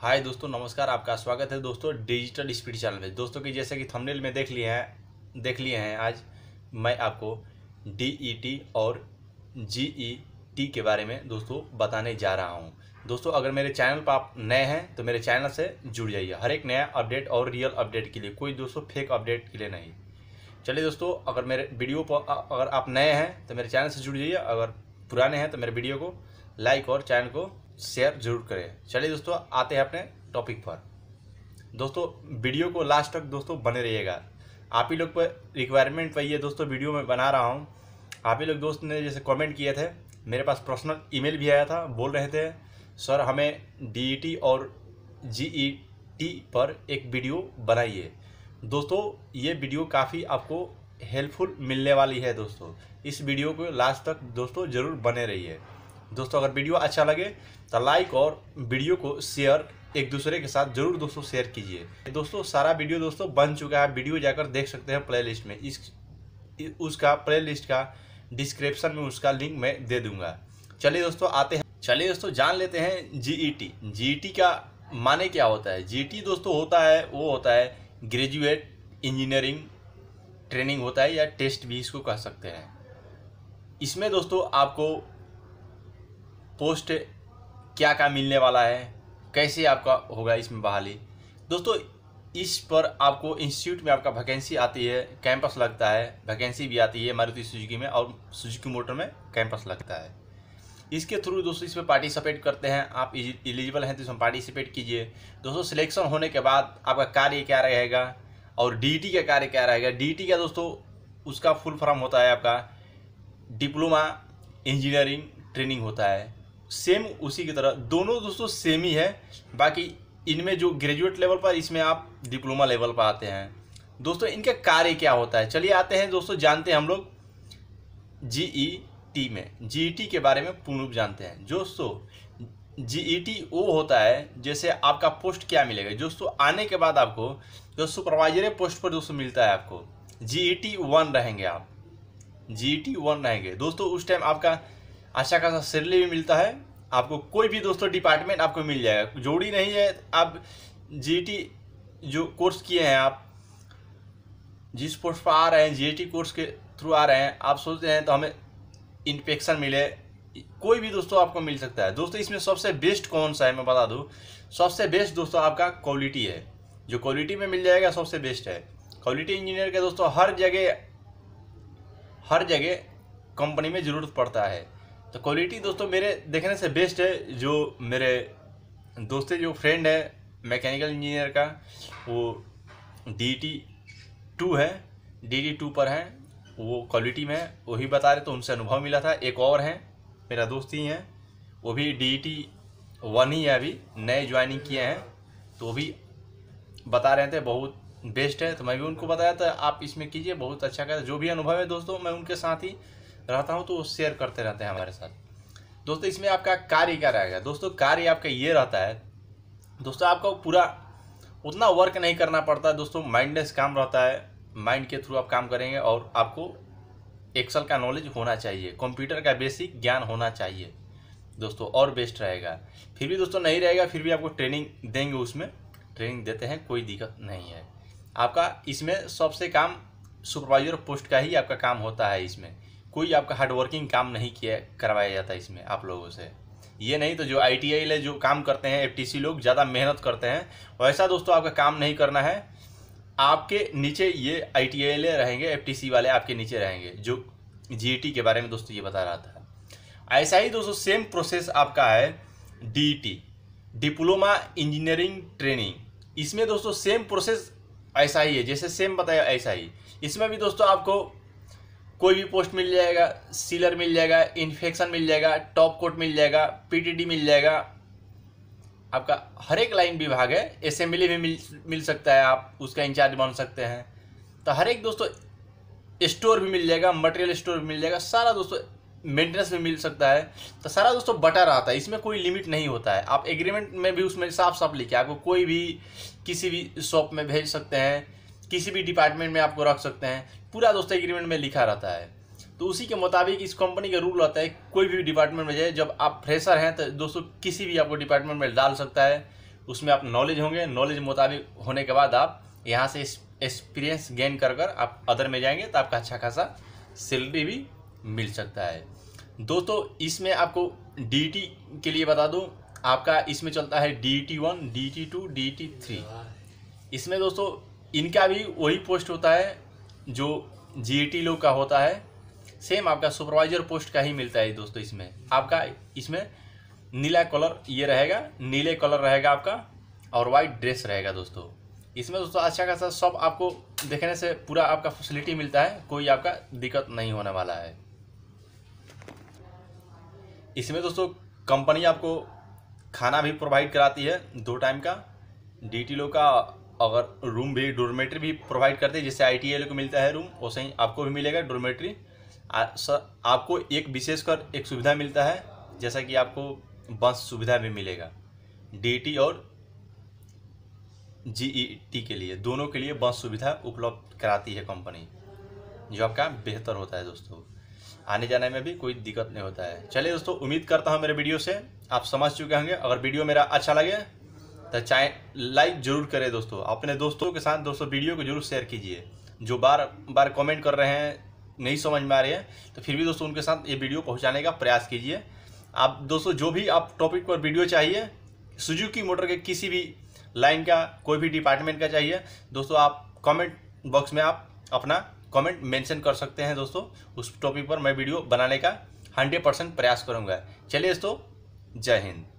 हाय दोस्तों नमस्कार आपका स्वागत है दोस्तों डिजिटल स्पीड चैनल में दोस्तों की जैसे कि थंबनेल में देख लिए हैं देख लिए हैं आज मैं आपको डीईटी e और जीईटी e के बारे में दोस्तों बताने जा रहा हूं दोस्तों अगर मेरे चैनल पर आप नए हैं तो मेरे चैनल से जुड़ जाइए हर एक नया अपडेट और रियल अपडेट के लिए कोई दोस्तों फेक अपडेट के लिए नहीं चलिए दोस्तों अगर मेरे वीडियो पर अगर आप नए हैं तो मेरे चैनल से जुड़ जाइए अगर पुराने हैं तो मेरे वीडियो को लाइक और चैनल को शेयर जरूर करें चलिए दोस्तों आते हैं अपने टॉपिक पर दोस्तों वीडियो को लास्ट तक दोस्तों बने रहिएगा आप ही लोग पर रिक्वायरमेंट पर ये दोस्तों वीडियो में बना रहा हूँ आप ही लोग दोस्त ने जैसे कमेंट किए थे मेरे पास पर्सनल ईमेल भी आया था बोल रहे थे सर हमें डी e और जी e पर एक वीडियो बनाइए दोस्तों ये वीडियो काफ़ी आपको हेल्पफुल मिलने वाली है दोस्तों इस वीडियो को लास्ट तक दोस्तों ज़रूर बने रहिए दोस्तों अगर वीडियो अच्छा लगे तो लाइक और वीडियो को शेयर एक दूसरे के साथ जरूर दोस्तों शेयर कीजिए दोस्तों सारा वीडियो दोस्तों बन चुका है वीडियो जाकर देख सकते हैं प्लेलिस्ट में इस उसका प्लेलिस्ट का डिस्क्रिप्शन में उसका लिंक मैं दे दूंगा चलिए दोस्तों आते हैं चलिए दोस्तों जान लेते हैं जीईटी जीईटी e e का माने क्या होता है जीईटी e दोस्तों होता है वो होता है ग्रेजुएट इंजीनियरिंग ट्रेनिंग होता है या टेस्ट भी इसको कह सकते हैं इसमें दोस्तों आपको पोस्ट क्या क्या मिलने वाला है कैसे आपका होगा इसमें बहाली दोस्तों इस पर आपको इंस्टीट्यूट में आपका वैकेंसी आती है कैंपस लगता है वैकेंसी भी आती है मारुति सुजुकी में और सुजुकी मोटर में कैंपस लगता है इसके थ्रू दोस्तों इसमें पार्टिसिपेट करते हैं आप एलिजिबल हैं तो इसमें पार्टिसिपेट कीजिए दोस्तों सिलेक्शन होने के बाद आपका कार्य क्या रहेगा और डी का कार्य क्या रहेगा टी का दोस्तों उसका फुल फॉर्म होता है आपका डिप्लोमा इंजीनियरिंग ट्रेनिंग होता है सेम उसी की तरह दोनों दोस्तों सेम ही है बाकी इनमें जो ग्रेजुएट लेवल पर इसमें आप डिप्लोमा लेवल पर आते हैं दोस्तों इनके कार्य क्या होता है चलिए आते हैं दोस्तों जानते हैं हम लोग जीईटी e में जीईटी e के बारे में रूप जानते हैं दोस्तों जीईटी e वो होता है जैसे आपका पोस्ट क्या मिलेगा दोस्तों आने के बाद आपको जो सुपरवाइजर पोस्ट पर दोस्तों मिलता है आपको जीईटी वन रहेंगे आप जीईटी वन रहेंगे दोस्तों उस टाइम आपका अच्छा खासा सैलरी भी मिलता है आपको कोई भी दोस्तों डिपार्टमेंट आपको मिल जाएगा जोड़ी नहीं है आप जी जो कोर्स किए हैं आप जिस पोस्ट पर आ रहे हैं जी कोर्स के थ्रू आ रहे हैं आप सोचते हैं तो हमें इंस्पेक्शन मिले कोई भी दोस्तों आपको मिल सकता है दोस्तों इसमें सबसे बेस्ट कौन सा है मैं बता दूँ सबसे बेस्ट दोस्तों आपका क्वालिटी है जो क्वालिटी में मिल जाएगा सबसे बेस्ट है क्वालिटी इंजीनियर के दोस्तों हर जगह हर जगह कंपनी में ज़रूरत पड़ता है तो क्वालिटी दोस्तों मेरे देखने से बेस्ट है जो मेरे दोस्त जो फ्रेंड है मैकेनिकल इंजीनियर का वो डी टी टू है डी टी टू पर है वो क्वालिटी में वही बता रहे तो उनसे अनुभव मिला था एक और हैं मेरा दोस्त ही हैं वो भी डी टी वन ही है अभी नए ज्वाइनिंग किए हैं तो वो भी बता रहे थे बहुत बेस्ट है तो मैं भी उनको बताया था आप इसमें कीजिए बहुत अच्छा कहता जो भी अनुभव है दोस्तों मैं उनके साथ ही रहता हूँ तो वो शेयर करते रहते हैं हमारे साथ दोस्तों इसमें आपका कार्य क्या रहेगा दोस्तों कार्य आपका ये रहता है दोस्तों आपका पूरा उतना वर्क नहीं करना पड़ता दोस्तों माइंडलेस काम रहता है माइंड के थ्रू आप काम करेंगे और आपको एक्सल का नॉलेज होना चाहिए कंप्यूटर का बेसिक ज्ञान होना चाहिए दोस्तों और बेस्ट रहेगा फिर भी दोस्तों नहीं रहेगा फिर भी आपको ट्रेनिंग देंगे उसमें ट्रेनिंग देते हैं कोई दिक्कत नहीं है आपका इसमें सबसे काम सुपरवाइजर पोस्ट का ही आपका काम होता है इसमें कोई आपका हार्डवर्किंग काम नहीं किया करवाया जाता इसमें आप लोगों से ये नहीं तो जो आई टी आई जो काम करते हैं एफ लोग ज़्यादा मेहनत करते हैं वैसा दोस्तों आपका काम नहीं करना है आपके नीचे ये आई टी आई रहेंगे एफ वाले आपके नीचे रहेंगे जो जी e के बारे में दोस्तों ये बता रहा था ऐसा ही दोस्तों सेम प्रोसेस आपका है डी डिप्लोमा इंजीनियरिंग ट्रेनिंग इसमें दोस्तों सेम प्रोसेस ऐसा ही है जैसे सेम बताया ऐसा ही इसमें भी दोस्तों आपको कोई भी पोस्ट मिल जाएगा सीलर मिल जाएगा इन्फेक्शन मिल जाएगा टॉप कोट मिल जाएगा पीटीडी मिल जाएगा आपका हर एक लाइन विभाग है असेंबली में मिल मिल सकता है आप उसका इंचार्ज बन सकते हैं तो हर एक दोस्तों स्टोर भी मिल जाएगा मटेरियल स्टोर भी मिल जाएगा सारा दोस्तों मेंटेनेंस भी मिल सकता है तो सारा दोस्तों बटा रहता है इसमें कोई लिमिट नहीं होता है आप एग्रीमेंट में भी उसमें साफ साफ लिखे आपको कोई भी किसी भी शॉप में भेज सकते हैं किसी भी डिपार्टमेंट में आपको रख सकते हैं पूरा दोस्तों एग्रीमेंट में लिखा रहता है तो उसी के मुताबिक इस कंपनी का रूल रहता है कोई भी डिपार्टमेंट में जाए जब आप फ्रेशर हैं तो दोस्तों किसी भी आपको डिपार्टमेंट में डाल सकता है उसमें आप नॉलेज होंगे नॉलेज मुताबिक होने के बाद आप यहाँ से एक्सपीरियंस गेन कर कर आप अदर में जाएंगे तो आपका अच्छा खासा सैलरी भी मिल सकता है दोस्तों इसमें आपको डी e के लिए बता दूँ आपका इसमें चलता है D T one D T two D T three इसमें दोस्तों इनका भी वही पोस्ट होता है जो जी e लोग का होता है सेम आपका सुपरवाइजर पोस्ट का ही मिलता है दोस्तों इसमें आपका इसमें नीला कलर ये रहेगा नीले कलर रहेगा आपका और वाइट ड्रेस रहेगा दोस्तों इसमें दोस्तों अच्छा खासा सब आपको देखने से पूरा आपका फैसिलिटी मिलता है कोई आपका दिक्कत नहीं होने वाला है इसमें दोस्तों कंपनी आपको खाना भी प्रोवाइड कराती है दो टाइम का डी टी e का अगर रूम भी डोरमेट्री भी प्रोवाइड करते हैं जैसे आई वाले को मिलता है रूम वैसे ही आपको भी मिलेगा डोरमेट्री आपको एक विशेषकर एक सुविधा मिलता है जैसा कि आपको बस सुविधा भी मिलेगा डी और जी e के लिए दोनों के लिए बस सुविधा उपलब्ध कराती है कंपनी जो आपका बेहतर होता है दोस्तों आने जाने में भी कोई दिक्कत नहीं होता है चलिए दोस्तों उम्मीद करता हूँ मेरे वीडियो से आप समझ चुके होंगे अगर वीडियो मेरा अच्छा लगे तो चाहे लाइक जरूर करें दोस्तों अपने दोस्तों के साथ दोस्तों वीडियो को जरूर शेयर कीजिए जो बार बार कमेंट कर रहे हैं नहीं समझ में आ रहे हैं तो फिर भी दोस्तों उनके साथ ये वीडियो पहुंचाने का प्रयास कीजिए आप दोस्तों जो भी आप टॉपिक पर वीडियो चाहिए सुजुकी मोटर के किसी भी लाइन का कोई भी डिपार्टमेंट का चाहिए दोस्तों आप कॉमेंट बॉक्स में आप अपना कॉमेंट मैंशन कर सकते हैं दोस्तों उस टॉपिक पर मैं वीडियो बनाने का हंड्रेड परसेंट प्रयास करूँगा चलिए दोस्तों जय हिंद